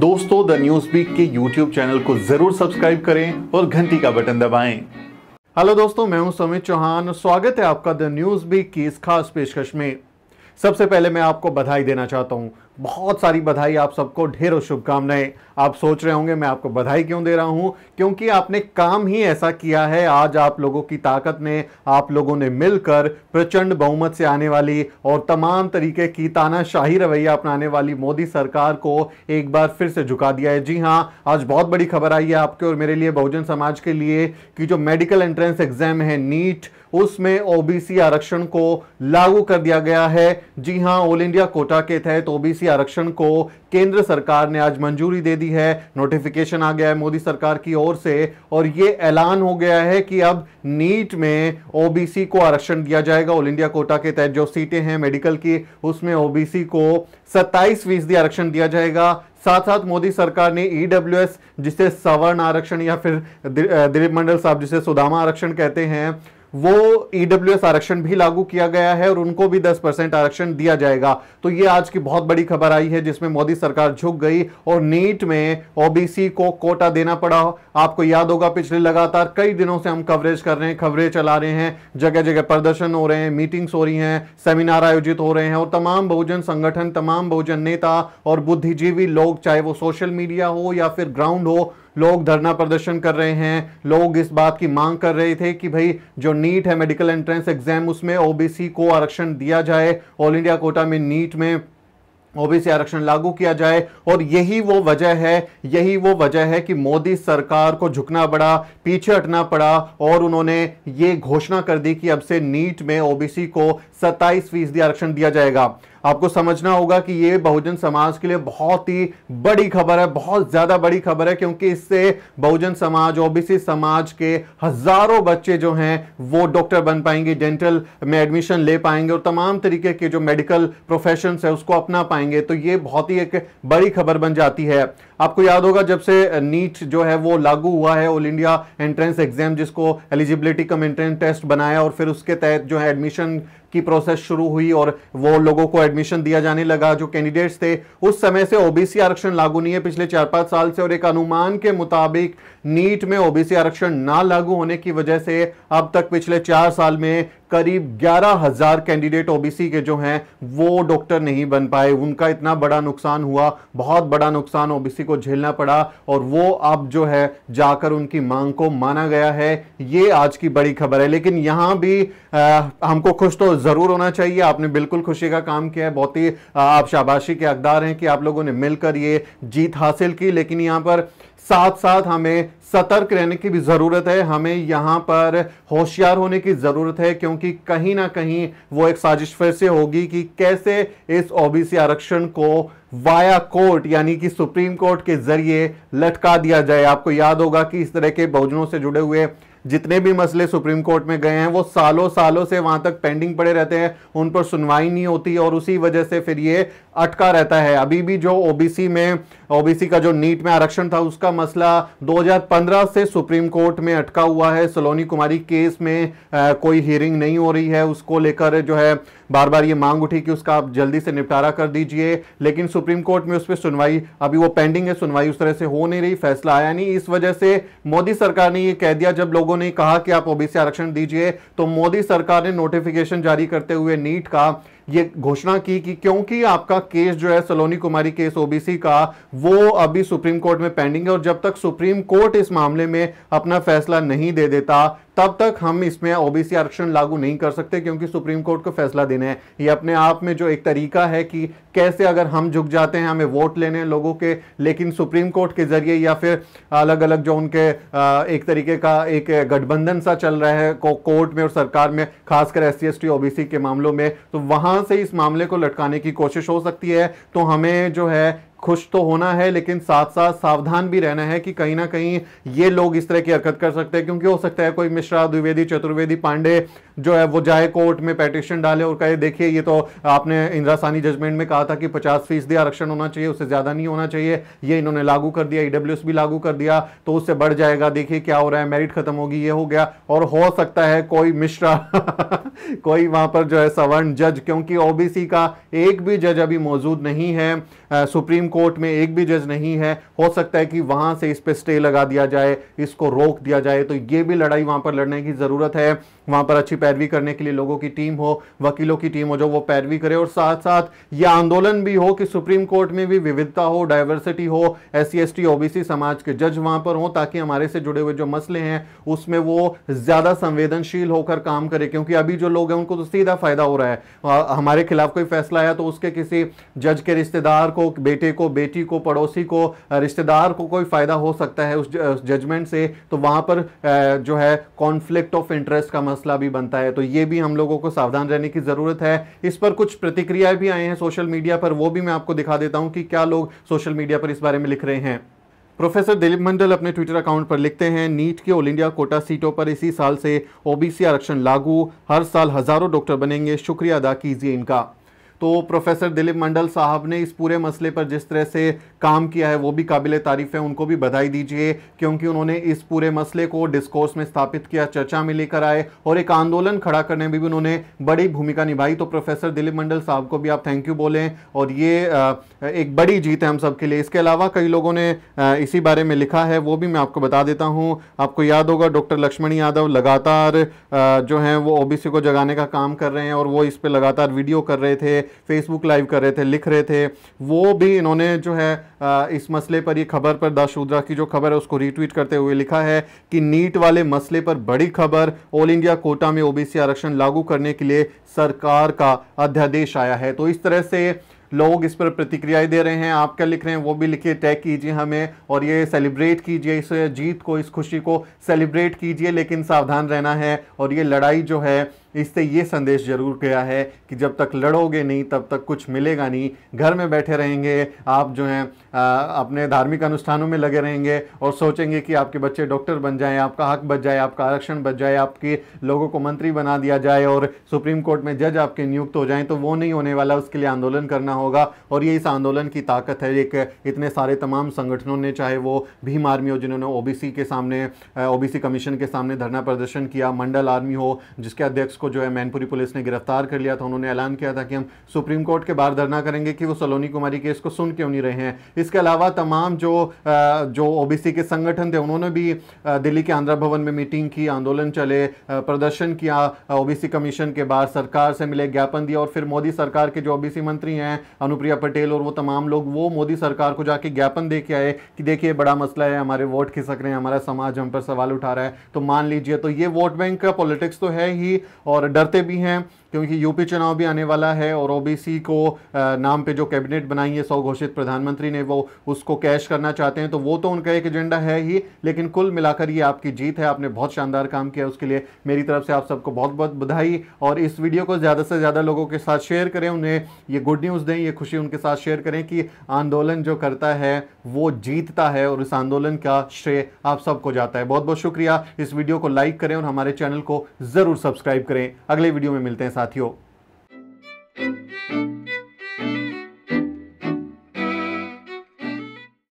दोस्तों the news beak के YouTube channel को जरूर सब्सक्राइब करें और घंटी का बटन दबाएं। हेलो दोस्तों मैं हूं सुमित चौहान स्वागत है आपका द न्यूज बीक की इस खास पेशकश में सबसे पहले मैं आपको बधाई देना चाहता हूं बहुत सारी बधाई आप सबको ढेरों शुभकामनाएं आप सोच रहे होंगे मैं आपको बधाई क्यों दे रहा हूं क्योंकि आपने काम ही ऐसा किया है आज आप लोगों की ताकत ने आप लोगों ने मिलकर प्रचंड बहुमत से आने वाली और तमाम तरीके की तानाशाही रवैया अपनाने वाली मोदी सरकार को एक बार फिर से झुका दिया है जी हाँ आज बहुत बड़ी खबर आई है आपके और मेरे लिए बहुजन समाज के लिए कि जो मेडिकल एंट्रेंस एग्जाम है नीट उसमें ओबीसी आरक्षण को लागू कर दिया गया है जी हाँ ऑल इंडिया कोटा के तहत ओबीसी आरक्षण को केंद्र सरकार ने आज मंजूरी दे दी है नोटिफिकेशन आ गया है मोदी सरकार की ओर से और ये ऐलान हो गया है कि अब नीट में ओबीसी को आरक्षण दिया जाएगा ऑल इंडिया कोटा के तहत जो सीटें हैं मेडिकल की उसमें ओबीसी को सत्ताईस फीसदी आरक्षण दिया जाएगा साथ साथ मोदी सरकार ने ई e जिसे सवर्ण आरक्षण या फिर दिलीप मंडल साहब जिसे सुदामा आरक्षण कहते हैं वो ईडब्ल्यूएस e आरक्षण भी लागू किया गया है और उनको भी 10 परसेंट आरक्षण दिया जाएगा तो ये आज की बहुत बड़ी खबर आई है जिसमें मोदी सरकार झुक गई और नीट में ओबीसी को कोटा देना पड़ा आपको याद होगा पिछले लगातार कई दिनों से हम कवरेज कर रहे हैं खबरें चला रहे हैं जगह जगह प्रदर्शन हो रहे हैं मीटिंग्स हो रही हैं सेमिनार आयोजित हो रहे हैं और तमाम बहुजन संगठन तमाम बहुजन नेता और बुद्धिजीवी लोग चाहे वो सोशल मीडिया हो या फिर ग्राउंड हो लोग धरना प्रदर्शन कर रहे हैं लोग इस बात की मांग कर रहे थे कि भाई जो नीट है मेडिकल एंट्रेंस एग्जाम उसमें ओबीसी को आरक्षण दिया जाए ऑल इंडिया कोटा में नीट में ओबीसी आरक्षण लागू किया जाए और यही वो वजह है यही वो वजह है कि मोदी सरकार को झुकना पड़ा पीछे हटना पड़ा और उन्होंने ये घोषणा कर दी कि अब से नीट में ओबीसी को 27 फीसदी आरक्षण दिया जाएगा आपको समझना होगा कि ये बहुजन समाज के लिए बहुत ही बड़ी खबर है बहुत ज्यादा बड़ी खबर है क्योंकि इससे बहुजन समाज ओबीसी समाज के हजारों बच्चे जो हैं वो डॉक्टर बन पाएंगे डेंटल में एडमिशन ले पाएंगे और तमाम तरीके के जो मेडिकल प्रोफेशन है उसको अपना पाएंगे तो ये बहुत ही एक बड़ी खबर बन जाती है आपको याद होगा जब से नीट जो है वो लागू हुआ है ऑल इंडिया एंट्रेंस एग्जाम जिसको एलिजिबिलिटी कम एंट्रेंस टेस्ट बनाया और फिर उसके तहत जो है एडमिशन की प्रोसेस शुरू हुई और वो लोगों को एडमिशन दिया जाने लगा जो कैंडिडेट्स थे उस समय से ओबीसी आरक्षण लागू नहीं है पिछले चार पांच साल से और एक अनुमान के मुताबिक नीट में ओबीसी आरक्षण ना लागू होने की वजह से अब तक पिछले चार साल में करीब ग्यारह हजार कैंडिडेट ओबीसी के जो हैं वो डॉक्टर नहीं बन पाए उनका इतना बड़ा नुकसान हुआ बहुत बड़ा नुकसान ओबीसी को झेलना पड़ा और वो अब जो है जाकर उनकी मांग को माना गया है ये आज की बड़ी खबर है लेकिन यहाँ भी आ, हमको खुश तो ज़रूर होना चाहिए आपने बिल्कुल खुशी का काम किया है बहुत ही आप शाबाशी के हकदार हैं कि आप लोगों ने मिलकर ये जीत हासिल की लेकिन यहाँ पर साथ साथ हमें सतर्क रहने की भी ज़रूरत है हमें यहां पर होशियार होने की ज़रूरत है क्योंकि कहीं ना कहीं वो एक साजिश फिर से होगी कि कैसे इस ओबीसी आरक्षण को वाया कोर्ट यानी कि सुप्रीम कोर्ट के जरिए लटका दिया जाए आपको याद होगा कि इस तरह के बहुजनों से जुड़े हुए जितने भी मसले सुप्रीम कोर्ट में गए हैं वो सालों सालों से वहां तक पेंडिंग पड़े रहते हैं उन पर सुनवाई नहीं होती और उसी वजह से फिर ये अटका रहता है अभी भी जो ओबीसी में ओबीसी का जो नीट में आरक्षण था उसका मसला 2015 से सुप्रीम कोर्ट में अटका हुआ है सलोनी कुमारी केस में आ, कोई हियरिंग नहीं हो रही है उसको लेकर जो है बार बार ये मांग उठी कि उसका आप जल्दी से निपटारा कर दीजिए लेकिन सुप्रीम कोर्ट में उस पर सुनवाई अभी वो पेंडिंग है सुनवाई उस तरह से हो नहीं रही फैसला आया नहीं इस वजह से मोदी सरकार ने ये कह दिया जब लोगों ने कहा कि आप ओबीसी आरक्षण दीजिए तो मोदी सरकार ने नोटिफिकेशन जारी करते हुए नीट का ये घोषणा की कि क्योंकि आपका केस जो है सलोनी कुमारी केस ओबीसी का वो अभी सुप्रीम कोर्ट में पेंडिंग है और जब तक सुप्रीम कोर्ट इस मामले में अपना फैसला नहीं दे देता तब तक हम इसमें ओबीसी आरक्षण लागू नहीं कर सकते क्योंकि सुप्रीम कोर्ट को फैसला देना है ये अपने आप में जो एक तरीका है कि कैसे अगर हम झुक जाते हैं हमें वोट लेने लोगों के लेकिन सुप्रीम कोर्ट के जरिए या फिर अलग अलग जो उनके एक तरीके का एक गठबंधन सा चल रहा है कोर्ट में और सरकार में खासकर एस सी एस के मामलों में तो वहां यहां से इस मामले को लटकाने की कोशिश हो सकती है तो हमें जो है खुश तो होना है लेकिन साथ साथ सावधान भी रहना है कि कहीं ना कहीं ये लोग इस तरह की हरकत कर सकते हैं क्योंकि हो सकता है कोई मिश्रा द्विवेदी चतुर्वेदी पांडे जो है वो जाए कोर्ट में पेटिशन डाले और कहे देखिए ये तो आपने इंदिरा सानी जजमेंट में कहा था कि पचास फीसदी आरक्षण होना चाहिए उससे ज़्यादा नहीं होना चाहिए ये इन्होंने लागू कर दिया ईडब्ल्यू e भी लागू कर दिया तो उससे बढ़ जाएगा देखिए क्या हो रहा है मेरिट खत्म होगी ये हो गया और हो सकता है कोई मिश्रा कोई वहां पर जो है सवर्ण जज क्योंकि ओबीसी का एक भी जज अभी मौजूद नहीं है सुप्रीम कोर्ट में एक भी जज नहीं है हो सकता है कि वहां से इस पर स्टे लगा दिया जाए इसको रोक दिया जाए तो ये भी लड़ाई वहां पर लड़ने की जरूरत है वहाँ पर अच्छी पैरवी करने के लिए लोगों की टीम हो वकीलों की टीम हो जो वो पैरवी करे और साथ साथ ये आंदोलन भी हो कि सुप्रीम कोर्ट में भी विविधता हो डाइवर्सिटी हो एस सी ओबीसी समाज के जज वहाँ पर हों ताकि हमारे से जुड़े हुए जो मसले हैं उसमें वो ज़्यादा संवेदनशील होकर काम करे क्योंकि अभी जो लोग हैं उनको तो सीधा फायदा हो रहा है हमारे खिलाफ कोई फैसला आया तो उसके किसी जज के रिश्तेदार को बेटे को बेटी को पड़ोसी को रिश्तेदार को कोई फायदा हो सकता है उस जजमेंट से तो वहाँ पर जो है कॉन्फ्लिक्ट ऑफ इंटरेस्ट का मसला मसला भी बनता है तो ये भी हम लोगों को सावधान रहने की ज़रूरत है इस पर कुछ प्रतिक्रियाएं भी आए हैं सोशल मीडिया पर वो भी मैं आपको दिखा देता हूँ कि क्या लोग सोशल मीडिया पर इस बारे में लिख रहे हैं प्रोफेसर दिलीप मंडल अपने ट्विटर अकाउंट पर लिखते हैं नीट के ऑल इंडिया कोटा सीटों पर इसी साल से ओबीसी आरक्षण लागू हर साल हज़ारों डॉक्टर बनेंगे शुक्रिया अदा कीजिए इनका तो प्रोफेसर दिलीप मंडल साहब ने इस पूरे मसले पर जिस तरह से काम किया है वो भी काबिल तारीफ है उनको भी बधाई दीजिए क्योंकि उन्होंने इस पूरे मसले को डिस्कोर्स में स्थापित किया चर्चा में लेकर आए और एक आंदोलन खड़ा करने में भी उन्होंने बड़ी भूमिका निभाई तो प्रोफेसर दिलीप मंडल साहब को भी आप थैंक यू बोलें और ये एक बड़ी जीत है हम सबके लिए इसके अलावा कई लोगों ने इसी बारे में लिखा है वो भी मैं आपको बता देता हूँ आपको याद होगा डॉक्टर लक्ष्मण यादव लगातार जो हैं वो ओबीसी को जगाने का काम कर रहे हैं और वो इस पर लगातार वीडियो कर रहे थे फेसबुक लाइव कर रहे थे लिख रहे थे वो भी इन्होंने जो है इस मसले पर ये खबर पर दाशूद्रा की जो खबर है उसको रीट्वीट करते हुए लिखा है कि नीट वाले मसले पर बड़ी खबर ऑल इंडिया कोटा में ओबीसी आरक्षण लागू करने के लिए सरकार का अध्यादेश आया है तो इस तरह से लोग इस पर प्रतिक्रियाएं दे रहे हैं आप क्या लिख रहे हैं वो भी लिखिए टैग कीजिए हमें और ये सेलिब्रेट कीजिए इस जीत को इस खुशी को सेलिब्रेट कीजिए लेकिन सावधान रहना है और ये लड़ाई जो है इससे ये संदेश जरूर गया है कि जब तक लड़ोगे नहीं तब तक कुछ मिलेगा नहीं घर में बैठे रहेंगे आप जो हैं अपने धार्मिक अनुष्ठानों में लगे रहेंगे और सोचेंगे कि आपके बच्चे डॉक्टर बन जाएं आपका हक बच जाए आपका आरक्षण बच जाए आपके लोगों को मंत्री बना दिया जाए और सुप्रीम कोर्ट में जज आपके नियुक्त हो जाएँ तो वो नहीं होने वाला उसके लिए आंदोलन करना होगा और ये इस आंदोलन की ताकत है एक इतने सारे तमाम संगठनों ने चाहे वो भीम आर्मी हो जिन्होंने ओ के सामने ओ कमीशन के सामने धरना प्रदर्शन किया मंडल आर्मी हो जिसके अध्यक्ष को जो है मैनपुरी पुलिस ने गिरफ्तार कर लिया था उन्होंने ऐलान किया था कि हम सुप्रीम कोर्ट के बाहर धरना करेंगे कि वो सलोनी कुमारी केस को सुन क्यों नहीं रहे हैं इसके अलावा तमाम जो जो ओबीसी के संगठन थे उन्होंने भी दिल्ली के आंध्रा भवन में मीटिंग की आंदोलन चले प्रदर्शन किया ओबीसी कमीशन के बाहर सरकार से मिले ज्ञापन दिया और फिर मोदी सरकार के जो ओबीसी मंत्री हैं अनुप्रिया पटेल और वो तमाम लोग वो मोदी सरकार को जाके ज्ञापन दे के आए कि देखिए बड़ा मसला है हमारे वोट खिसक रहे हैं हमारा समाज हम पर सवाल उठा रहा है तो मान लीजिए तो ये वोट बैंक का पॉलिटिक्स तो है ही और डरते भी हैं क्योंकि यूपी चुनाव भी आने वाला है और ओबीसी को नाम पे जो कैबिनेट बनाई है सौ घोषित प्रधानमंत्री ने वो उसको कैश करना चाहते हैं तो वो तो उनका एक एजेंडा है ही लेकिन कुल मिलाकर ये आपकी जीत है आपने बहुत शानदार काम किया उसके लिए मेरी तरफ से आप सबको बहुत बहुत बधाई और इस वीडियो को ज़्यादा से ज़्यादा लोगों के साथ शेयर करें उन्हें ये गुड न्यूज़ दें ये खुशी उनके साथ शेयर करें कि आंदोलन जो करता है वो जीतता है और इस आंदोलन का श्रेय आप सबको जाता है बहुत बहुत शुक्रिया इस वीडियो को लाइक करें और हमारे चैनल को ज़रूर सब्सक्राइब करें अगले वीडियो में मिलते हैं साथियों